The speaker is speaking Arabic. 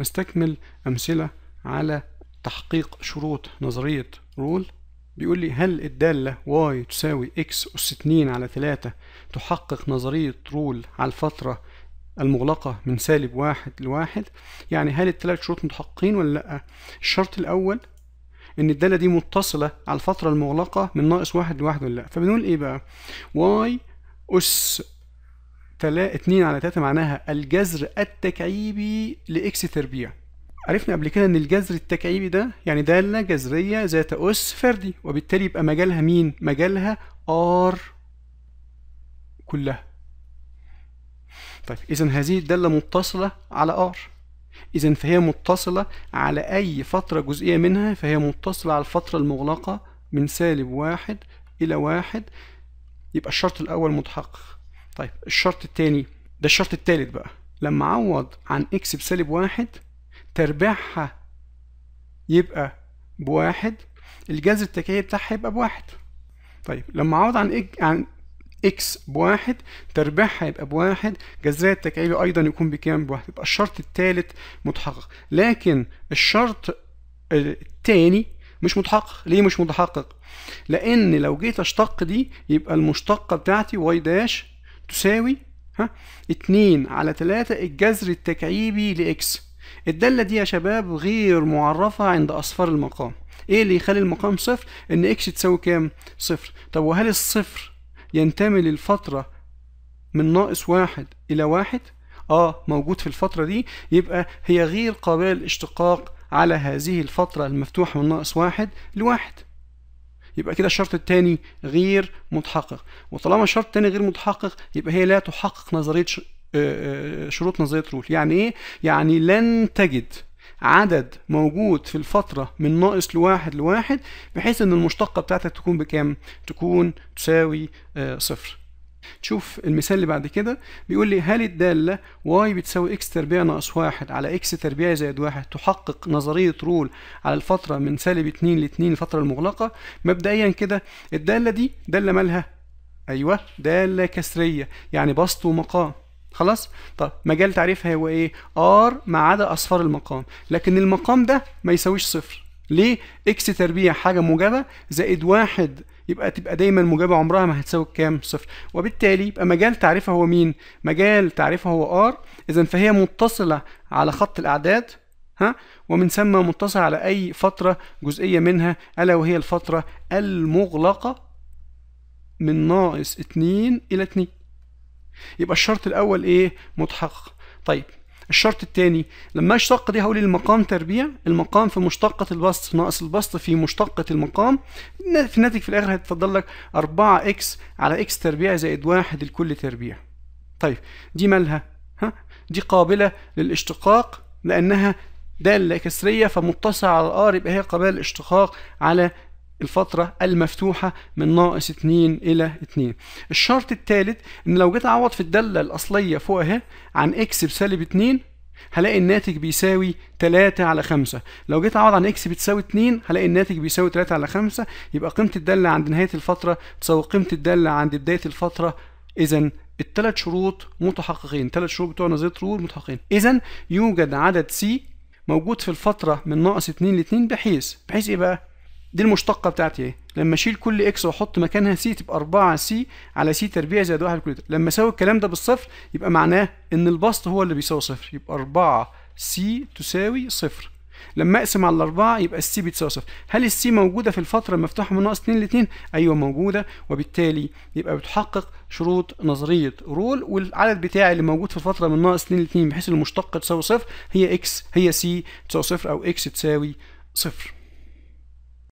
نستكمل أمثلة على تحقيق شروط نظرية رول بيقول لي هل الدالة y تساوي x أس 2 على 3 تحقق نظرية رول على الفترة المغلقة من سالب واحد لواحد يعني هل الثلاث شروط متحققين ولا لأ؟ الشرط الأول إن الدالة دي متصلة على الفترة المغلقة من ناقص واحد لواحد ولا لأ فبنقول إيه بقى؟ y أس تلا... 2 على 3 معناها الجذر التكعيبي لإكس تربيع عرفنا قبل كده ان الجذر التكعيبي ده يعني دالة جذرية ذات أس فردي وبالتالي يبقى مجالها مين؟ مجالها R كلها طيب إذا هذه الدالة متصلة على R إذا فهي متصلة على أي فترة جزئية منها فهي متصلة على الفترة المغلقة من سالب واحد إلى واحد يبقى الشرط الأول متحقق طيب الشرط التاني ده الشرط التالت بقى لما اعوض عن اكس بسالب واحد تربيعها يبقى بواحد الجذر التكعيبي بتاعها يبقى بواحد طيب لما اعوض عن عن اكس بواحد تربيعها يبقى بواحد جذرها التكعيبي ايضا يكون بكام بواحد يبقى الشرط الثالث متحقق لكن الشرط الثاني مش متحقق ليه مش متحقق لان لو جيت اشتق دي يبقى المشتقه بتاعتي واي داش تساوي ها 2 على 3 الجذر التكعيبي لإكس الدالة دي يا شباب غير معرفة عند أصفار المقام ايه اللي يخلي المقام صفر ان اكس تساوي كام صفر طب وهل الصفر ينتمي للفترة من ناقص واحد الى واحد اه موجود في الفترة دي يبقى هي غير قابلة للاشتقاق على هذه الفترة المفتوحة من ناقص واحد لواحد يبقى كده الشرط الثاني غير متحقق وطالما الشرط الثاني غير متحقق يبقى هي لا تحقق نظريه آه، آه، شروط نظريه رول يعني ايه يعني لن تجد عدد موجود في الفترة من ناقص لواحد لواحد بحيث ان المشتقة بتاعتك تكون بكام؟ تكون تساوي آه، صفر. شوف المثال اللي بعد كده بيقول لي هل الدالة y بتساوي x تربيع ناقص واحد على x تربيع زائد واحد تحقق نظرية رول على الفترة من سالب اتنين لاتنين الفترة المغلقة مبدئيا كده الدالة دي دالة مالها أيوة دالة كسرية يعني بسط ومقام خلاص طب مجال تعريفها هو ايه ار ما عدا اصفار المقام لكن المقام ده ما يساويش صفر ليه اكس تربيع حاجه موجبه زائد واحد يبقى تبقى دايما موجبه عمرها ما هتساوي كام صفر وبالتالي يبقى مجال تعريفها هو مين مجال تعريفها هو ار اذا فهي متصله على خط الاعداد ها ومن ثم متصله على اي فتره جزئيه منها الا وهي الفتره المغلقه من ناقص 2 الى 2 يبقى الشرط الاول ايه متحقق طيب الشرط الثاني لما اشتق دي هقول المقام تربيع المقام في مشتقة البسط ناقص البسط في مشتقة المقام في الناتج في الآخر هتفضل لك 4 اكس على اكس تربيع زائد واحد الكل تربيع طيب دي مالها ها دي قابلة للاشتقاق لأنها دالة كسرية فمتصلة على الآر يبقى هي قابلة للاشتقاق على الفترة المفتوحة من ناقص 2 إلى 2 الشرط الثالث إن لو جيت أعوض في الدالة الأصلية فوق أهي عن إكس بسالب 2 هلاقي الناتج بيساوي 3 على 5 لو جيت اعوض عن اكس بتساوي 2 هلاقي الناتج بيساوي 3 على 5 يبقى قيمه الداله عند نهايه الفتره تساوي قيمه الداله عند بدايه الفتره اذا الثلاث شروط متحققين الثلاث شروط بتوع نظريه رول متحققين اذا يوجد عدد سي موجود في الفتره من ناقص 2 ل 2 بحيث بحيث ايه بقى دي المشتقه بتاعتي ايه؟ لما اشيل كل اكس واحط مكانها سي تبقى 4 سي على سي تربيع زائد 1 كل لما اساوي الكلام ده بالصفر يبقى معناه ان البسط هو اللي بيساوي صفر يبقى 4 سي تساوي صفر لما اقسم على الأربعة يبقى السي بتساوي صفر هل السي موجودة في الفترة المفتوحة من ناقص 2 ل 2 ايوه موجودة وبالتالي يبقى بتحقق شروط نظرية رول والعدد بتاعي اللي موجود في الفترة من ناقص 2 ل 2 بحيث المشتقة تساوي صفر هي اكس هي سي تساوي صفر او اكس تساوي صفر